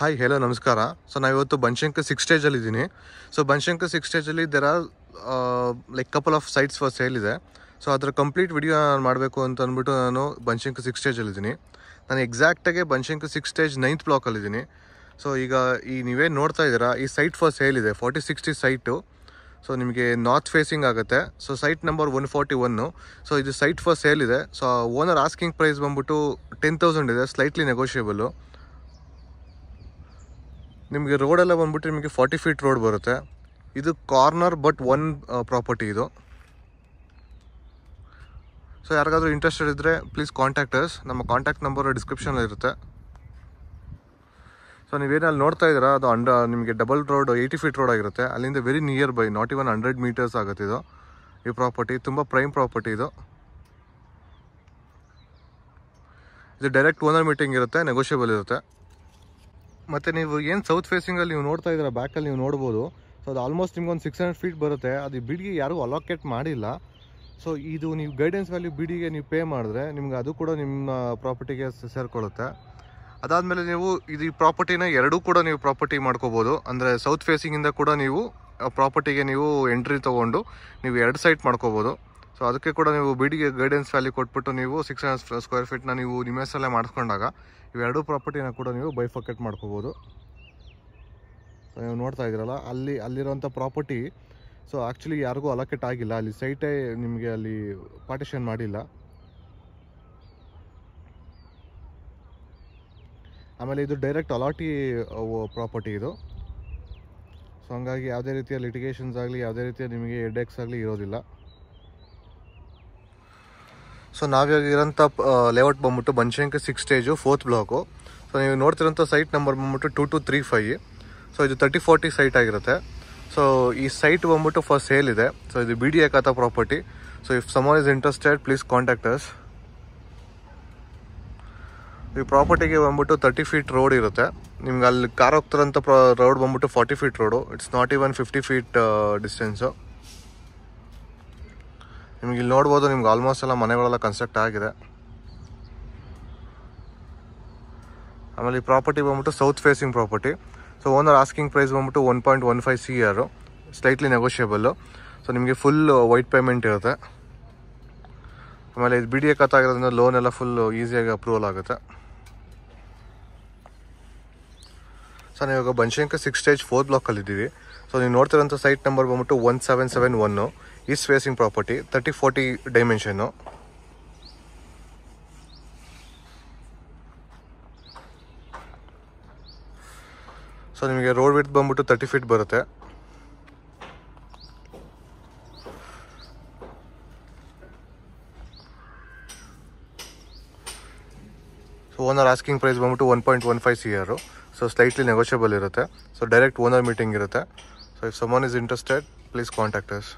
hi hello ನಮಸ್ಕಾರ so ನಾವು ಇವತ್ತು ಬನ್ಶಂಕರ್ ಸಿಕ್ಸ್ ಸ್ಟೇಜಲ್ಲಿ ಇದ್ದೀನಿ ಸೊ ಬನ್ಶಂಕರ್ ಸಿಕ್ಸ್ ಸ್ಟೇಜಲ್ಲಿ there are like couple of sites for sale ಇದೆ ಸೊ ಅದರ ಕಂಪ್ಲೀಟ್ ವಿಡಿಯೋ ನಾನು ಮಾಡಬೇಕು ಅಂತ ಅಂದ್ಬಿಟ್ಟು ನಾನು ಬನ್ಶಂಕರ್ ಸಿಕ್ಸ್ ಸ್ಟೇಜಲ್ಲಿದ್ದೀನಿ ನಾನು ಎಕ್ಸಾಕ್ಟಾಗಿ ಬನ್ಶಂಕರ್ ಸಿಕ್ಸ್ ಸ್ಟೇಜ್ ನೈನ್ತ್ ಬ್ಲಾಕಲ್ಲಿದ್ದೀನಿ ಸೊ ಈಗ ಈ ನೀವೇನು ನೋಡ್ತಾ ಇದ್ದೀರಾ ಈ ಸೈಟ್ ಫಾರ್ ಸೇಲ್ ಇದೆ ಫಾರ್ಟಿ ಸಿಕ್ಸ್ಟಿ ಸೈಟು ಸೊ ನಿಮಗೆ ನಾರ್ತ್ ಫೇಸಿಂಗ್ ಆಗುತ್ತೆ so site number one forty one so ಇದು ಸೈಟ್ ಫಾರ್ ಸೇಲ್ ಇದೆ ಸೊ ಓನರ್ ಆಸ್ಕಿಂಗ್ ಪ್ರೈಸ್ ಬಂದ್ಬಿಟ್ಟು ಟೆನ್ ತೌಸಂಡ್ ಇದೆ ಸ್ಲೈಟ್ಲಿ ನೆಗೋಷಿಯೇಬಲು ನಿಮಗೆ ರೋಡೆಲ್ಲ ಬಂದ್ಬಿಟ್ಟು ನಿಮಗೆ ಫಾರ್ಟಿ ಫೀಟ್ ರೋಡ್ ಬರುತ್ತೆ ಇದು ಕಾರ್ನರ್ ಬಟ್ ಒನ್ ಪ್ರಾಪರ್ಟಿ ಇದು ಸೊ ಯಾರಿಗಾದರೂ ಇಂಟ್ರೆಸ್ಟೆಡ್ ಇದ್ದರೆ ಪ್ಲೀಸ್ ಕಾಂಟ್ಯಾಕ್ಟರ್ಸ್ ನಮ್ಮ ಕಾಂಟ್ಯಾಕ್ಟ್ ನಂಬರ್ ಡಿಸ್ಕ್ರಿಪ್ಷನಲ್ಲಿ ಇರುತ್ತೆ ಸೊ ನೀವೇನು ಅಲ್ಲಿ ನೋಡ್ತಾ ಇದ್ದೀರಾ ಅದು ಅಂಡ ನಿಮಗೆ double road eighty feet road ಆಗಿರುತ್ತೆ ಅಲ್ಲಿಂದ very nearby not even hundred meters ಆಗುತ್ತೆ ಇದು ಈ ಪ್ರಾಪರ್ಟಿ ತುಂಬ ಪ್ರೈಮ್ ಪ್ರಾಪರ್ಟಿ ಇದು ಇದು ಡೈರೆಕ್ಟ್ ಓನರ್ ಮೀಟಿಂಗ್ ಇರುತ್ತೆ ನೆಗೋಷಿಯಬಲ್ ಇರುತ್ತೆ ಮತ್ತು ನೀವು ಏನು ಸೌತ್ ಫೇಸಿಂಗಲ್ಲಿ ನೀವು ನೋಡ್ತಾ ಇದ್ದೀರಾ ಬ್ಯಾಕಲ್ಲಿ ನೀವು ನೋಡ್ಬೋದು ಸೊ ಅದು ಆಲ್ಮೋಸ್ಟ್ ಒಂದು ಸಿಕ್ಸ್ ಹಂಡ್ರೆಡ್ ಫೀಟ್ ಬರುತ್ತೆ ಅದು ಬಿಡಿಗೆ ಯಾರೂ ಅಲೋಕೇಟ್ ಮಾಡಿಲ್ಲ ಸೊ ಇದು ನೀವು ಗೈಡೆನ್ಸ್ ವ್ಯಾಲ್ಯೂ ಬಿಡಿಗೆ ನೀವು ಪೇ ಮಾಡಿದ್ರೆ ನಿಮ್ಗೆ ಅದು ಕೂಡ ನಿಮ್ಮ ಪ್ರಾಪರ್ಟಿಗೆ ಸೇರ್ಕೊಳ್ಳುತ್ತೆ ಅದಾದಮೇಲೆ ನೀವು ಇದು ಈ ಪ್ರಾಪರ್ಟಿನ ಎರಡೂ ಕೂಡ ನೀವು ಪ್ರಾಪರ್ಟಿ ಮಾಡ್ಕೋಬೋದು ಅಂದರೆ ಸೌತ್ ಫೇಸಿಂಗಿಂದ ಕೂಡ ನೀವು ಪ್ರಾಪರ್ಟಿಗೆ ನೀವು ಎಂಟ್ರಿ ತೊಗೊಂಡು ನೀವು ಎರಡು ಸೈಟ್ ಮಾಡ್ಕೋಬೋದು ಸೊ ಅದಕ್ಕೆ ಕೂಡ ನೀವು ಬಿಡಿಗೆ ಗೈಡೆನ್ಸ್ ವ್ಯಾಲಿ ಕೊಟ್ಬಿಟ್ಟು ನೀವು ಸಿಕ್ಸ್ ಹಂಡ್ರೆಡ್ ಸ್ಕ್ವೇರ್ ಫೀಟ್ನ ನೀವು ನಿಮ್ಮ ಹೆಸರಲ್ಲೇ ಮಾಡಿಸ್ಕೊಂಡಾಗ ಇವೆರಡೂ ಪ್ರಾಪರ್ಟಿನ ಕೂಡ ನೀವು ಬೈಫಕೆಟ್ ಮಾಡ್ಕೋಬೋದು ಸೊ ನೀವು ನೋಡ್ತಾ ಇದ್ದೀರಲ್ಲ ಅಲ್ಲಿ ಅಲ್ಲಿರೋಂಥ ಪ್ರಾಪರ್ಟಿ ಸೊ ಆ್ಯಕ್ಚುಲಿ ಯಾರಿಗೂ ಅಲಕೆಟ್ ಆಗಿಲ್ಲ ಅಲ್ಲಿ ಸೈಟೇ ನಿಮಗೆ ಅಲ್ಲಿ ಪಾರ್ಟಿಷನ್ ಮಾಡಿಲ್ಲ ಆಮೇಲೆ ಇದು ಡೈರೆಕ್ಟ್ ಅಲಾಟಿ ಪ್ರಾಪರ್ಟಿ ಇದು ಸೊ ಹಂಗಾಗಿ ಯಾವುದೇ ರೀತಿಯ ಲಿಟಿಗೇಷನ್ಸ್ ಆಗಲಿ ಯಾವುದೇ ರೀತಿಯ ನಿಮಗೆ ಎಡ್ಡೆಕ್ಸ್ ಆಗಲಿ ಇರೋದಿಲ್ಲ ಸೊ ಇರೋಂಥ ಲೇಔಟ್ ಬಂದ್ಬಿಟ್ಟು Banashankari six stage fourth block so ನೀವು ನೋಡ್ತಿರೋಂಥ ಸೈಟ್ ನಂಬರ್ ಬಂದ್ಬಿಟ್ಟು two two three five so ಇದು ತರ್ಟಿ ಫೋರ್ಟಿ ಸೈಟ್ ಆಗಿರುತ್ತೆ ಸೊ ಈ ಸೈಟ್ ಬಂದ್ಬಿಟ್ಟು ಫಸ್ಟ್ ಸೇಲ್ ಇದೆ ಸೊ ಇದು ಬಿ ಡಿ ಏಕಾತ property so if someone is interested please contact us ಈ ಪ್ರಾಪರ್ಟಿಗೆ ಬಂದ್ಬಿಟ್ಟು ತರ್ಟಿ ಫೀಟ್ ರೋಡ್ ಇರುತ್ತೆ ನಿಮ್ಗೆ ಅಲ್ಲಿ ಕಾರ್ ಹೋಗ್ತಿರೋಂಥ ರೋಡ್ ಬಂದ್ಬಿಟ್ಟು forty feet road it's not even fifty feet distance ನಿಮಗೆ ಇಲ್ಲಿ ನೋಡ್ಬೋದು ನಿಮ್ಗೆ ಆಲ್ಮೋಸ್ಟ್ ಎಲ್ಲ ಮನೆಗಳೆಲ್ಲ ಕನ್ಸ್ಟ್ರಕ್ಟ್ ಆಗಿದೆ ಆಮೇಲೆ ಈ ಪ್ರಾಪರ್ಟಿ ಬಂದ್ಬಿಟ್ಟು south facing property so owner asking price ಬಂದ್ಬಿಟ್ಟು one point one five C R slightly negotiable so ನಿಮಗೆ ಫುಲ್ ವೈಟ್ ಪೇಮೆಂಟ್ ಇರುತ್ತೆ ಆಮೇಲೆ ಇದು ಬಿ ಡಿ ಎ ಕತ್ತಾಗಿರೋದ್ರಿಂದ ಲೋನ್ ಎಲ್ಲ ಫುಲ್ ಈಸಿಯಾಗಿ ಅಪ್ರೂವಲ್ ಆಗುತ್ತೆ ಸೊ ನಾವು ಇವಾಗ ಬನ್ಶಂಕರ್ ಸಿಕ್ಸ್ ಸ್ಟೇಜ್ ಫೋರ್ ಇದ್ದೀವಿ ಸೊ ನೀವು ನೋಡ್ತಿರೋಂಥ ಸೈಟ್ ನಂಬರ್ ಬಂದ್ಬಿಟ್ಟು one seven seven one east facing property thirty forty dimension so ನಿಮಗೆ ರೋಡ್ ವಿಡ್ತ್ ಬಂದ್ಬಿಟ್ಟು ತರ್ಟಿ ಫೀಟ್ ಬರುತ್ತೆ ಸೊ ಓನರ್ ಆಸ್ಕಿಂಗ್ ಪ್ರೈಸ್ ಬಂದ್ಬಿಟ್ಟು one point one five C R so slightly negotiable ಇರುತ್ತೆ so direct owner meeting ಇರುತ್ತೆ so if someone is interested please contact us